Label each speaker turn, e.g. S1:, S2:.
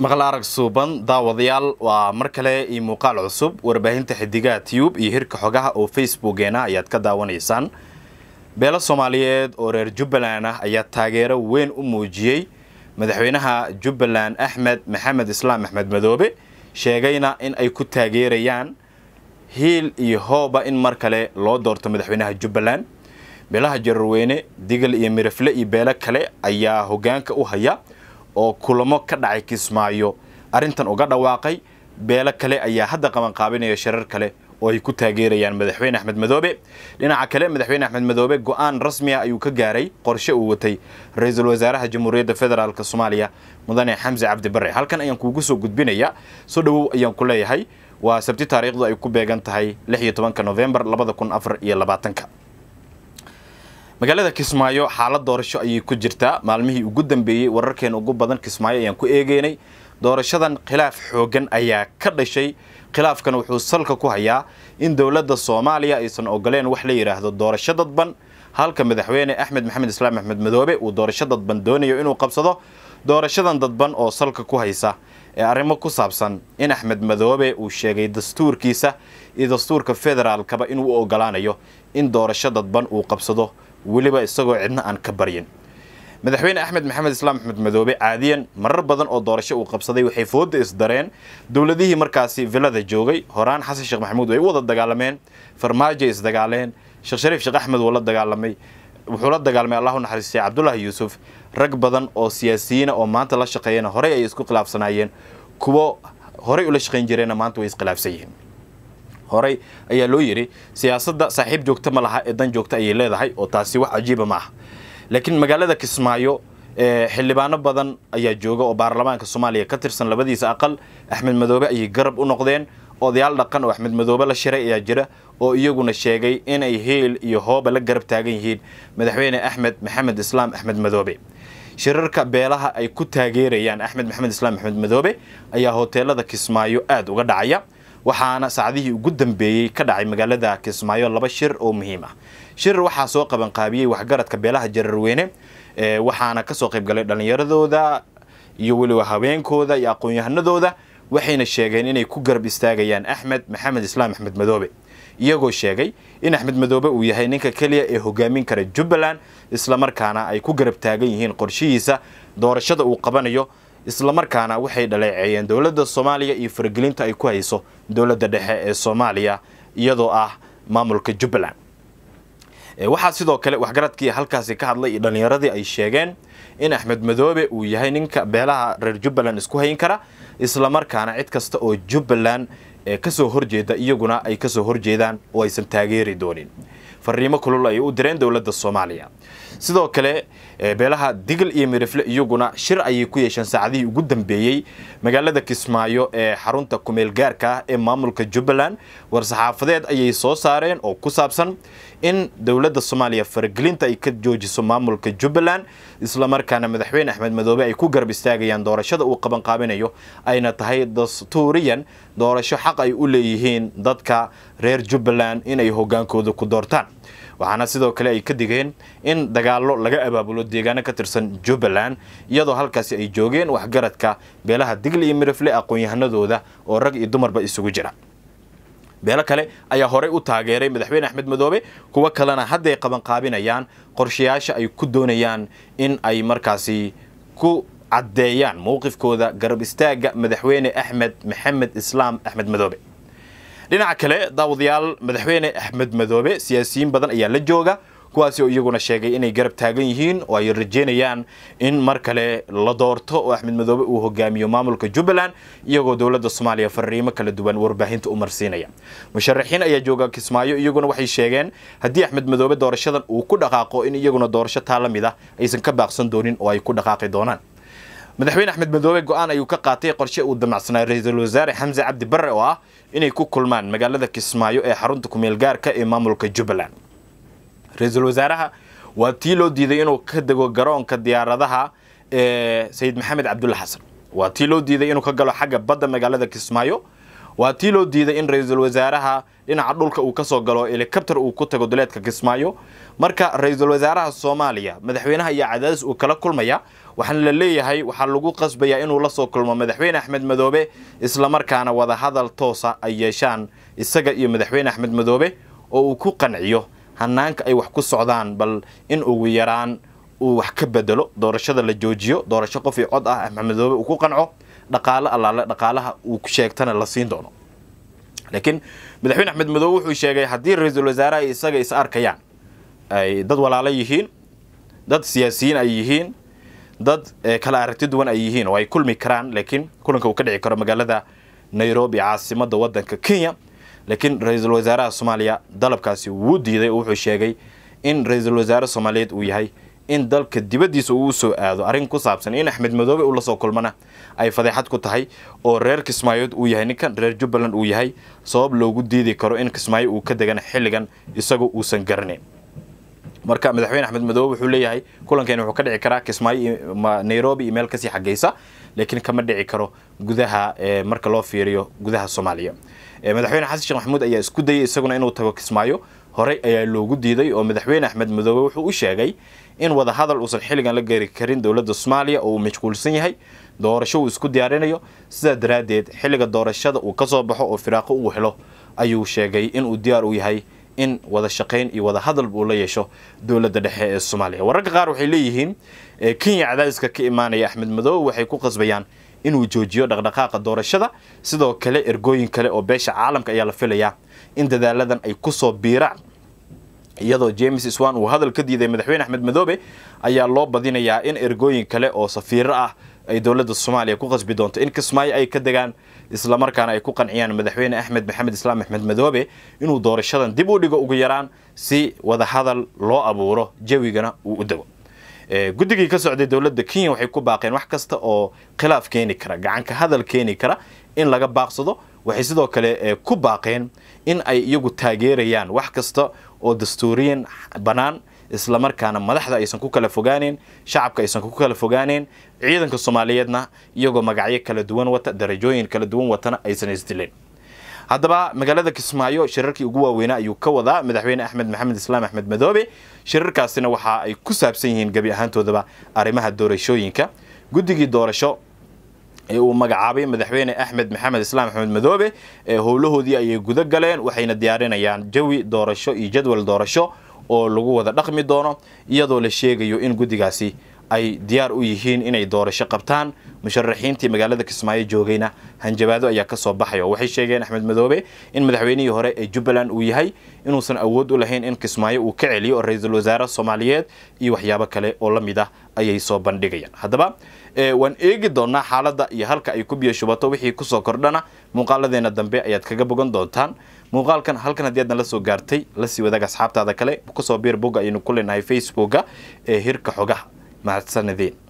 S1: maqal arag suuban daawadayaal waa mar kale iyo muuqaal cusub warbaahinta xidigaha tiyub iyo hirka xogaha oo facebookeena ayaad ka daawanaysaan beelo soomaaliyeed oo reer jubbaland ah ayaa taageero weyn u muujiyey madaxweynaha jubbaland axmed maxamed islaam axmed madoobe sheegayna in ay ku taageerayaan hiil iyo hooba in mar kale loo doorto madaxweynaha jubbaland beelaha jararweyne digal iyo mirafle iyo beelo kale ayaa hogaanka u haya oo kulamo ka dhacay kismaayo arrintan uga dhawaaqay beelo kale ayaa hadda qabanqaabinaya sharar kale oo ay ku taageerayaan madaxweyne axmed madoobe dhinaca kale madaxweyne axmed madoobe go'aan rasmi ah ayuu ka gaaray qorshe uu watay ra-iisul wasaaraha jamhuuriyadda federaalk soomaaliya mudane xamse cabdibarre halkan ayaan kuugu soo gudbinayaa soo dhowow ayaan ku leeyahay waa sabti taariikhdu ay ku beegan tahay lix iyo tobanka novembar labada kun afar iyo labaatanka magaalada kismaayo xaalad doorasho ayay ku jirtaa maalmihii ugu dambeeyey wararkeen ugu badan kismaayo ayaan ku eegeynay doorashadan khilaaf xooggan ayaa ka dhashay khilaafkan wuxuu salka ku hayaa in dowladda soomaaliya aysan ogoleen wax la yidhaahdo doorasho dadban halka madaxweyne axmed maxamed islaam axmed madoobe uu doorasho dadban doonayo inuu qabsado doorashadan dadban oo salka ku haysa ee arrimo ku saabsan in axmed madoobe uu sheegay dastuurkiisa iyo dastuurka federaalkaba inuu u ogolaanayo in doorasho dadban uu qabsado weliba isagoo cidna aan ka baryin madaxweyne axmed maxamed islaam axmed madoobe caadiyan marar badan oo doorasho uu qabsaday waxay fooda isdareen dowladihii markaasi vilada joogay horaan xasan sheekh maxamuud way u wada dagaalameen farmaajo isdagaaleen sheekh shariif sheekh axmed wuu la dagaalamay wuxuu la dagaalmay allahu naxariistay cabdullaahi yuusuf rag badan oo siyaasiyiina oo maanta la shaqeeyana horey ay isku khilaafsanaayeen kuwo horey ula shaqayn jireenna maanta way iskhilaafsan yihiin horey ayaa loo yidhi siyaasadda saaxiib joogta ma laha ee dan joogta ayay leedahay oo taasi wax cajiiba maaha laakiin magaalada kismaayo eh, xildhibaano badan ayaa jooga oo baarlamaanka soomaaliya ka tirsan labadiisa aqal axmed madoobe ayay garab u noqdeen odayaal dhaqan oo axmed madoobe la shiray ayaa jira oo iyaguna sheegay inay heel iyo hooba la garab taagan yihiin madaxweyne axmed maxamed islaam axmed madoobe shirarka beelaha ay ku taageerayaan axmed maxamed islaam axmed madoobe ayaa hoteelada kismaayo aada uga dhacaya waxaana sacdihii ugu dambeeyey ka dhacay magaalada kismaayo laba shir oo muhiim ah shir waxaa soo qabanqaabiyey waxgaradka beelaha jararweyne waxaana kasoo qaybgalay dhallinyaradooda iyo weliba haweenkooda iyo aqoon-yahanadooda waxayna sheegeen inay ku garab istaagayaan axmed maxamed islaam axmed madoobe iyagoo sheegay in axmed madoobe uu yahay ninka keliya ee hogaamin kara jubbaland islamarkaana ay ku garab taagan yihiin qorshihiisa doorashada uu qabanayo islamarkaana waxay dhaleeceeyeen dowladda soomaaliya iyo faragelinta ay ku hayso dowladda dhexe ee soomaaliya iyadoo ah maamulka jubbaland waxaa sidoo kale waxgaradkii halkaasi ka hadlay iyo dhallinyaradii ay sheegeen in axmed madoobe uu yahay ninka beelaha reer jubbaland isku hayn kara islamarkaana cid kasta oo jubbaland kasoo horjeeda iyaguna ay kasoo horjeedaan oo aysan taageeri doonin fariimo kulul ayay u direen dowladda soomaaliya sidoo kale beelaha digil iyo mirifle iyaguna shir ayay ku yeesheen saacadihii ugu dambeeyey magaalada kismaayo ee xarunta kumeelgaarka ah ee maamulka jubbaland war-saxaafadeed ayay soo saareen oo ku saabsan in dowladda soomaaliya faragelinta ay ka joojiso maamulka jubbaland islamarkaana madaxweyne axmed madoobe ay ku garab istaagayaan doorashada uu qabanqaabinayo ayna tahay dastuuriyan doorasho xaq ay u leeyihiin dadka reer jubbaland inay hoggaankooda ku doortaan waxaana sidoo kale ay ka digeen in dagaallo laga abaabulo deegaano ka tirsan jubbaland iyadoo halkaasi ay joogeen waxgaradka beelaha digli iyo mirafle aqoon-yahanadooda oo rag iyo dumarba isugu jira beelo kale ayaa horey u taageeray madaxweyne axmed madoobe kuwo kalena hadday qabanqaabinayaan qorshayaasha ay ku doonayaan in ay markaasi ku caddeeyaan mowqifkooda garab istaagga madaxweyne axmed maxamed islaam axmed madoobe dhinaca kale daawadayaal madaxweyne axmed madoobe siyaasiyiin badan ayaa la jooga kuwaasi oo iyaguna sheegay inay garab taagan yihiin oo ay rajaynayaan in mar kale la doorto oo axmed madoobe uu hogaamiyo maamulka jubbaland iyagoo dowladda soomaaliya fariimo kala duwan warbaahinta u marsiinaya musharaxiin ayaa jooga kismaayo iyaguna waxay sheegeen haddii axmed madoobe doorashadan uu ku dhaqaaqo in iyaguna doorasho taa la mid ah aysan ka baaqsan doonin oo ay ku dhaqaaqi doonaan madaxweyne axmed madoobe go-aan ayuu ka qaatay qorshe uu damacsanaa ra-iisul wasaare xamse cabdi barre oo ah inay ku kulmaan magaalada kismaayo ee xarunta kumeelgaarka ee maamulka jubbaland ra-iisul wasaaraha waa tii loo diiday inuu ka dego garoonka diyaaradaha ee sayid maxamed cabdulla xasan waa tii loo diiday inuu ka galo xagga badda magaalada kismaayo waa tii loo diiday in ra-iisul wasaaraha dhinaca dhulka uu ka soo galo helikabtar uu ku tago duleedka kismaayo marka ra-iisul wasaaraha soomaaliya madaxweynaha ayaa cadaadis uu kala kulmaya waxaana la leeyahay waxaa lagu qasbayaa inuu la soo kulmo madaxweyne axmed madoobe isla islamarkaana wadahadal toosa ay yeeshaan isaga iyo madaxweyne axmed madoobe oo uu ku qanciyo hannaanka ay wax ku socdaan bal in ugu yaraan uu wax ka bedelo doorashada la joojiyo doorasho qof io cod ah axmed madoobe uu ku qanco dhaqaalo allaale dhaqaalaha uu ku sheegtana la siin doono laakiin madaxweyne axmed madow wuxuu sheegay haddii ra-iisul ay isaga is arkayaan ay dad walaalo yihiin dad siyaasiyiin ay yihiin dad eh, kala aragti duwan ay yihiin oo ay kulmi karaan laakiin kulanka uu ka dhici karo magaalada nairobi caasimada wadanka kenya laakiin ra-iisul wasaaraha soomaaliya dalabkaasi wuu diiday oo wuxuu sheegay in ra-iisul wasaare soomaaliyeed uu yahay in dalka dibadiisa uu soo aado arrin ku saabsan in axmed madoobe uu lasoo kulmana ay fadeexad ku tahay oo reer kismaayood uu yahay ninkan reer jubbaland uu yahay sabab loogu diidi karo in kismaayo uu ka degan xilligan isagoo uusan garanayn marka madaxweyne axmed madoobe wuxuu leeyahay kulankeen wuxuu ka dhici karaa kismaayo nairobi iyo meel kasii xagaysa laakiin kama dhici karo gudaha eh, marka loo fiiriyo gudaha soomaaliya eh, madaxweyne xasan sheekh maxamuud ayaa isku dayay isaguna inuu tago kismaayo horey ayaa loogu diiday oo madaxweyne axmed madoobe wuxuu u sheegay in wadahadal uusan xilligan la gaari karin dowladda soomaaliya oo uu mashquulsan yahay doorasho uu isku diyaarinayo sidaa daraaddeed xilliga doorashada uu ka soo baxo oo firaaqo uu helo ayuu sheegay inuu diyaar u yahay in wada shaqayn iyo wada hadalba uu la yeesho dowladda dhexe ee soomaaliya wararka qaar waxay leeyihiin kenya cadaadiska ka imaanaya axmed madoobe waxay ku qasbayaan inuu joojiyo dhaqdhaqaaqa doorashada sidoo kale ergooyin kale oo beesha caalamka ayaa la filayaa in dadaaladan ay ku soo biiraan iyadoo james swan uu hadal ka diiday madaxweyne axmed madoobe ayaa loo badinayaa in ergooyin kale oo safiiro ah ay dowladda soomaaliya ku qasbi doonto in kismaayo ay ka degaan islamarkaana ay ku qanciyaan madaxweyne axmed maxamed islaam axmed madoobe inuu doorashadan dib u dhigo ugu yaraan si wadahadal loo abuuro jawigana uu u dego eh, guddigii ka socday dowladda kenya waxay ku baaqeen wax kasta oo khilaaf keeni kara gacanka hadal keeni kara in laga baaqsado waxay sidoo kale eh, ku baaqeen in ay iyagu taageerayaan wax kasta oo dastuuriyan bannaan islamarkaana madaxda aysan ku kala fogaaneyn shacabka aysan ku kala fogaaneyn ciidanka soomaaliyeedna iyagoo magacyo kala duwan wata darajooyin kala duwan watana aysan isdilin haddaba magaalada kismaayo shirarkii ugu waaweynaa ayuu ka wadaa madaxweyne axmed maxamed islaam axmed madoobe shirarkaasina waxa ay ku saabsan yihiin gebi ahaantoodaba arrimaha doorashooyinka guddigii doorasho ee uu magacaabay madaxweyne axmed maxamed islaam axmed madoobe ee howlahoodii ayay guda galeen waxayna diyaarinayaan jawi doorasho iyo jadwal doorasho oo lagu wada dhaqmi doono iyadoo la sheegayo in guddigaasi ay diyaar u yihiin inay doorasho qabtaan musharaxiintii magaalada kismaayo joogayna hanjabaado ayaa ka soo baxay oo waxay sheegeen axmed madoobe in madaxweynihii hore ee jubbaland uu yahay inuusan awood u lahayn in kismaayo uu ka celiyo ra-iisul wasaare soomaaliyeed iyo waxyaabo kale oo la mid ah ayay soo bandhigayaan haddaba waan eegi doonaa xaaladda iyo halka ay ku biyo shubato wixii kusoo kordhana muuqaaladeena dambe ayaad kaga bogan doontaan muuqaalkan halkan haddii aadna la soo gaartay lasii wadaag asxaabtaada kale kusoo biir bogga ayaynu ku leenahay facebooka ee hirka xogaha mahadsanadeen